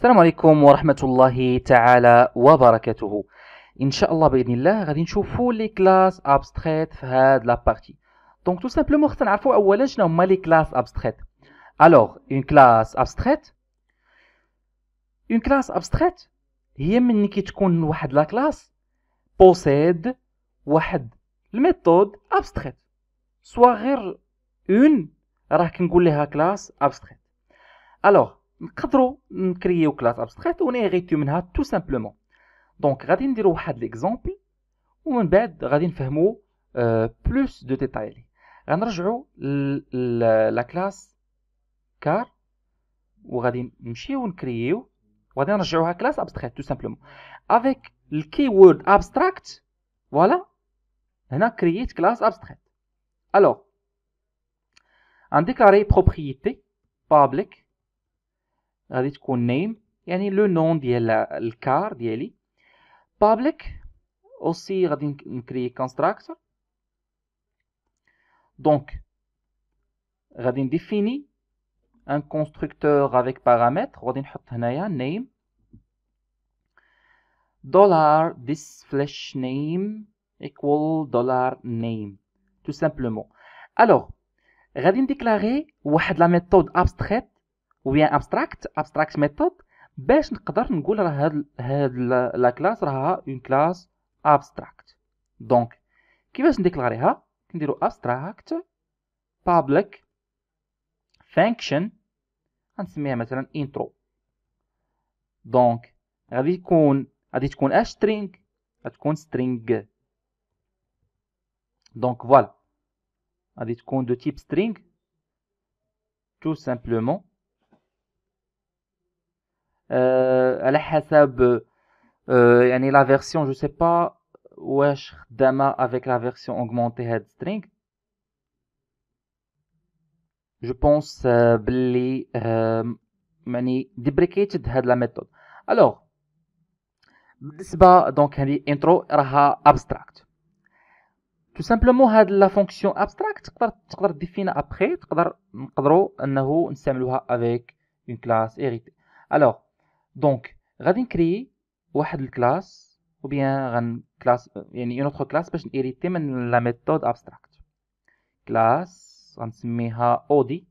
السلام عليكم ورحمة الله تعالى وبركاته ان شاء الله باذن الله غادي نشوفوا لي كلاس ابستريت في هاد لابارتي دونك تو سامبلومون خصنا نعرفوا اولا شنو هما لي كلاس ابستريت الوغ اون كلاس ابستريت اون كلاس ابستريت هي من كي تكون واحد لا كلاس بوسيد واحد الميثود ابستريت سوا غير اون راه كنقول لها كلاس ابستريت الوغ نقدروا نكرييو كلاس ابستريت ونيغيتيو منها تو سامبلومون دونك غادي نديرو واحد ليكزامبل ومن بعد غادي نفهمو بلوس دو ديتاي لي غنرجعو لا كلاس كار وغادي نمشيو نكرييو وغادي نرجعوها كلاس ابستريت تو سامبلومون افيك الكي وورد ابستراكت فوالا هنا كرييت كلاس ابستريت الوغ غنديكلاري بروبريتي بابليك Rdiction name, y le nom de la car de Public aussi radin créer constructeur. Donc rdiction définit un constructeur avec paramètres rdiction obtenir name. Dollar this flash name equal dollar name. Tout simplement. Alors rdiction déclarer ou la méthode abstraite. ou ابستراكت abstract abstract method باش نقدر نقول راه هاد هاد لا كلاس راها اون كلاس abstract دونك كيفاش نديكلاريها كنديرو abstract public function غنسميها مثلا intro دونك غادي يكون غادي تكون اش string غتكون string دونك فوالا غادي تكون دو تيب string تو سامبلومون Elle est calculée la version, je ne sais pas ou est-ce demain avec la version augmentée head string. Je pense que c'est débreakage de la méthode. Alors, c'est bas donc une intro sera abstraite. Tout simplement, la fonction abstraite qu'on va définir après qu'on va qu'on nous avec une classe et Alors دونك غادي نكري واحد الكلاس بيان غن غنكلاس يعني اون اوتر كلاس باش نيريتي من لا ميثود ابستراكت كلاس غنسميها اودي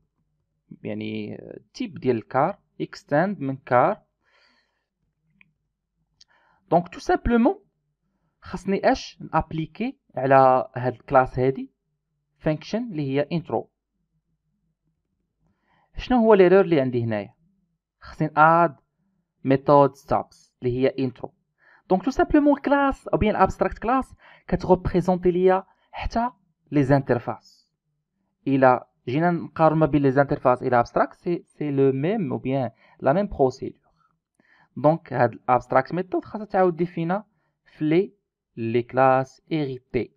يعني تيب ديال الكار اكستند من كار دونك تو سامبلومون خاصني اش نابليكي على هاد الكلاس هادي فانكشن اللي هي انترو شنو هو ليرور اللي عندي هنايا خصني ناد méthode stops اللي intro donc tout simplement classe, ou bien abstract class qui représente à les interfaces الى جينا car mobile les interfaces et l'abstract c'est c'est le même ou bien la même procédure donc abstract method خاصها تعاود les classes héritées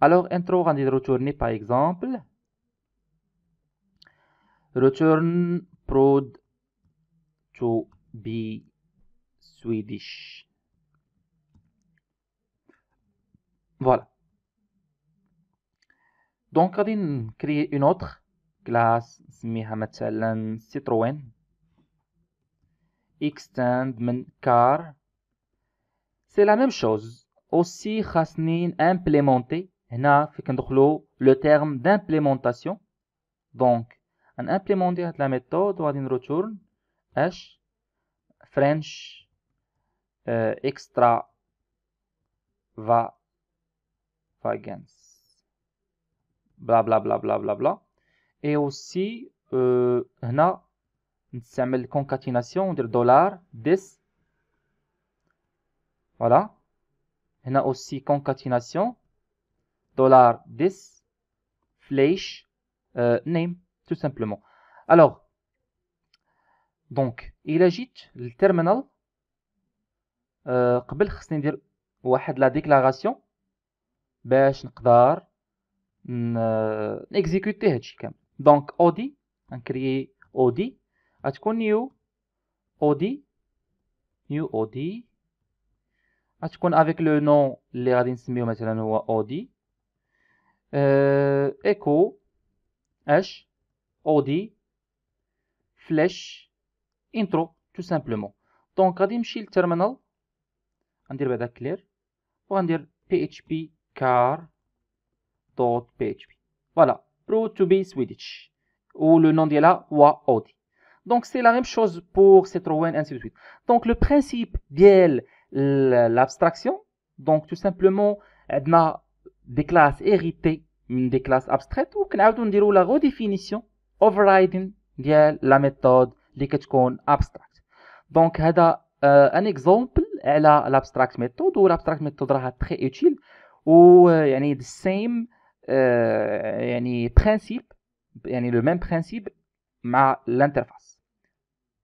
alors intro غندير retourner par exemple return prod to be Swedish. Voilà. Donc, va créer une autre classe c'est مثلا Citroën. Extend car. C'est la même chose. Aussi On implémenter fait va le terme d'implémentation. Donc, on implémenter la méthode on retourne h French euh, extra va va bla bla bla bla bla bla et aussi euh, هنا نستعمل concaténation de dollar this voilà On a aussi concatenation. dollar this flèche euh, name tout simplement alors دونك الى جيت للتيرمينال آه، قبل خصني ندير واحد لا ديكلاراسيون باش نقدر نيكزيكوتي هادشي كامل دونك اودي نكريي اودي غتكون نيو اودي نيو اودي غتكون افيك لو نون اللي غادي نسميو مثلا هو اودي ايكو اش اودي فلاش intro tout simplement terminal. غادي نمشي terminal, on بعدا on وغندير php car dot php voilà pro to be swedish ou le nom de la audi donc c'est la même chose pour Citroën ainsi de suite donc le principe de l'abstraction donc tout simplement a des classes héritées des classes abstraites ou on نديرو la redéfinition overriding de la méthode اللي كتكون ابستراكت دونك هذا ان آه، اكزومبل على الابستراكت ميثود والابستراكت ميثود راها تري اوتيل آه، يعني ذا آه، سيم يعني برينسيپ يعني لو ميم برينسيپ مع الانترفاس